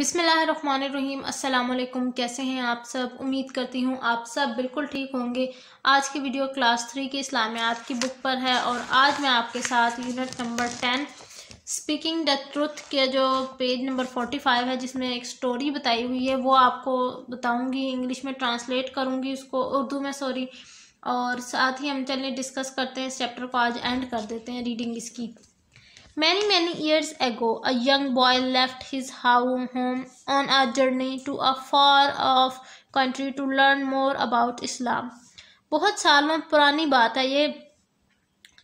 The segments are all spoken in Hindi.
बिसमीम अल्लाम कैसे हैं आप सब उम्मीद करती हूँ आप सब बिल्कुल ठीक होंगे आज की वीडियो क्लास थ्री की इस्लामियात की बुक पर है और आज मैं आपके साथ unit number ten speaking the truth के जो पेज नंबर फोर्टी फाइव है जिसमें एक स्टोरी बताई हुई है वो आपको बताऊँगी इंग्लिश में ट्रांसलेट करूँगी उसको उर्दू में सॉरी और साथ ही हम चलिए डिस्कस करते हैं इस चैप्टर को आज एंड कर देते हैं रीडिंग इसकी Many, many years ago, a young boy left his home on a journey to a far off country to learn more about Islam. बहुत सालों पुरानी बात है ये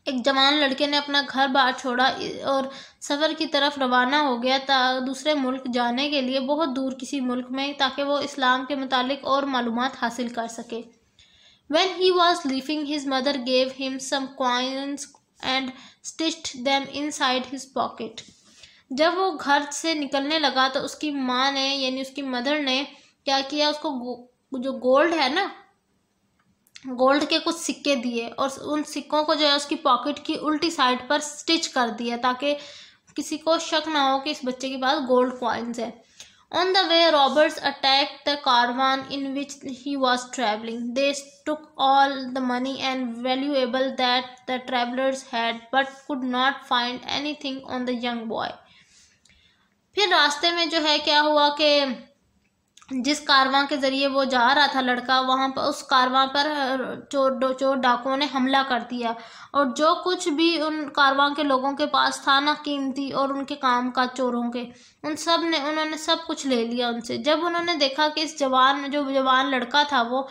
एक जवान लड़के ने अपना घर बार छोड़ा और सफ़र की तरफ रवाना हो गया ता दूसरे मुल्क जाने के लिए बहुत दूर किसी मुल्क में ताकि वो इस्लाम के मतलब और मालूम हासिल कर सके When he was leaving, his mother gave him some coins and stitched them inside his pocket जब वो घर से निकलने लगा तो उसकी माँ ने यानी उसकी मदर ने क्या किया उसको गो, जो गोल्ड है ना गोल्ड के कुछ सिक्के दिए और उन सिक्कों को जो है उसकी पॉकेट की उल्टी साइड पर स्टिच कर दिया ताकि किसी को शक ना हो कि इस बच्चे के पास गोल्ड कॉइन्स है On the way, robbers attacked the caravan in which he was traveling. They took all the money and valuable that the travelers had, but could not find anything on the young boy. फिर रास्ते में जो है क्या हुआ कि जिस कारवां के ज़रिए वो जा रहा था लड़का वहाँ पर उस कारवां पर चोर चोर डाकुओं ने हमला कर दिया और जो कुछ भी उन कारवां के लोगों के पास था ना कीमती और उनके काम का चोरों के उन सब ने उन्होंने सब कुछ ले लिया उनसे जब उन्होंने देखा कि इस जवान जो जवान लड़का था वो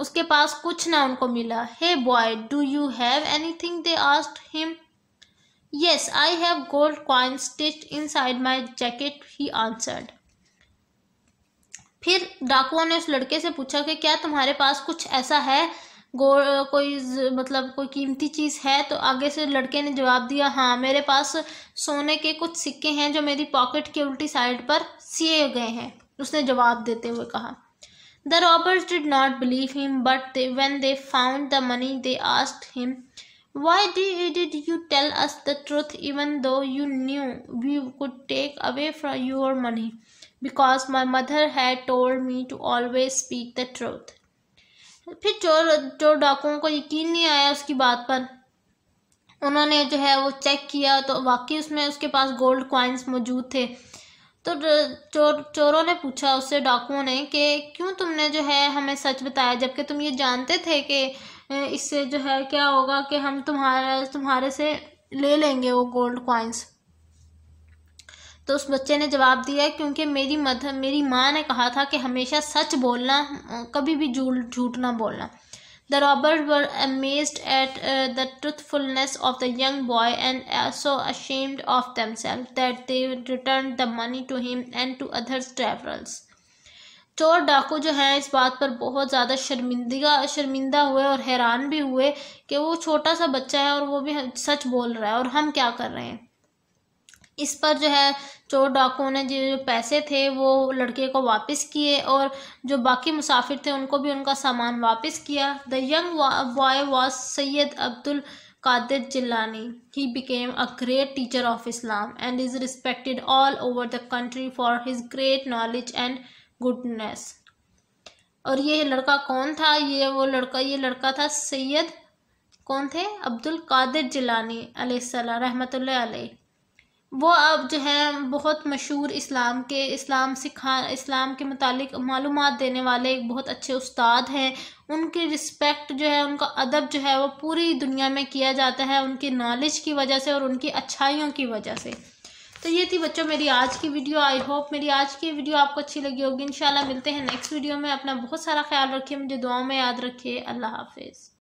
उसके पास कुछ ना उनको मिला hey boy do you have anything they asked him yes I have gold coin stitch inside my jacket he answered फिर डाकुओं ने उस लड़के से पूछा कि क्या तुम्हारे पास कुछ ऐसा है गो कोई मतलब कोई कीमती चीज़ है तो आगे से लड़के ने जवाब दिया हाँ मेरे पास सोने के कुछ सिक्के हैं जो मेरी पॉकेट के उल्टी साइड पर सिए गए हैं उसने जवाब देते हुए कहा the robbers did not believe him but they when they found the money they asked him Why did you tell us the truth even though you knew we could take away from your money? Because my mother had told me to always speak the truth. फिर चोर चोर डाकुओं को यकीन नहीं आया उसकी बात पर उन्होंने जो है वो चेक किया तो वाकई उसमें उसके पास गोल्ड कॉइन्स मौजूद थे तो चोर चोरों ने पूछा उससे डाकुओं ने कि क्यों तुमने जो है हमें सच बताया जबकि तुम ये जानते थे कि इससे जो है क्या होगा कि हम तुम्हारा तुम्हारे से ले लेंगे वो गोल्ड कॉइन्स तो उस बच्चे ने जवाब दिया क्योंकि मेरी मध मेरी माँ ने कहा था कि हमेशा सच बोलना कभी भी झूठ झूठ ना बोलना the robber were amazed at the truthfulness of the young boy and so ashamed of them self that they return the money to him and to others travels चोर तो डाकू जो हैं इस बात पर बहुत ज़्यादा शर्मिंदगा शर्मिंदा हुए और हैरान भी हुए कि वो छोटा सा बच्चा है और वो भी सच बोल रहा है और हम क्या कर रहे हैं इस पर जो है चोर डाकुओं ने जो पैसे थे वो लड़के को वापस किए और जो बाकी मुसाफिर थे उनको भी उनका सामान वापस किया the young boy was Syed Abdul Qadir Jilani. He became a great teacher of Islam and is respected all over the country for his great knowledge and goodness और ये लड़का कौन था ये वो लड़का ये लड़का था सैयद कौन थे अब्दुल कादिर जिलानी अलैहिस्सलाम रहमतुल्लाह अलैह वो अब जो है बहुत मशहूर इस्लाम के इस्लाम सिखा इस्लाम के मुतालिक मालूम देने वाले एक बहुत अच्छे उस्ताद हैं उनकी रिस्पेक्ट जो है उनका अदब जो है वो पूरी दुनिया में किया जाता है उनकी नॉलेज की वजह से और उनकी अच्छाइयों की वजह से तो ये थी बच्चों मेरी आज की वीडियो आई होप मेरी आज की वीडियो आपको अच्छी लगी होगी इंशाल्लाह मिलते हैं नेक्स्ट वीडियो में अपना बहुत सारा ख्याल रखिए मुझे दुआओं में याद रखिए अल्लाह हाफिज़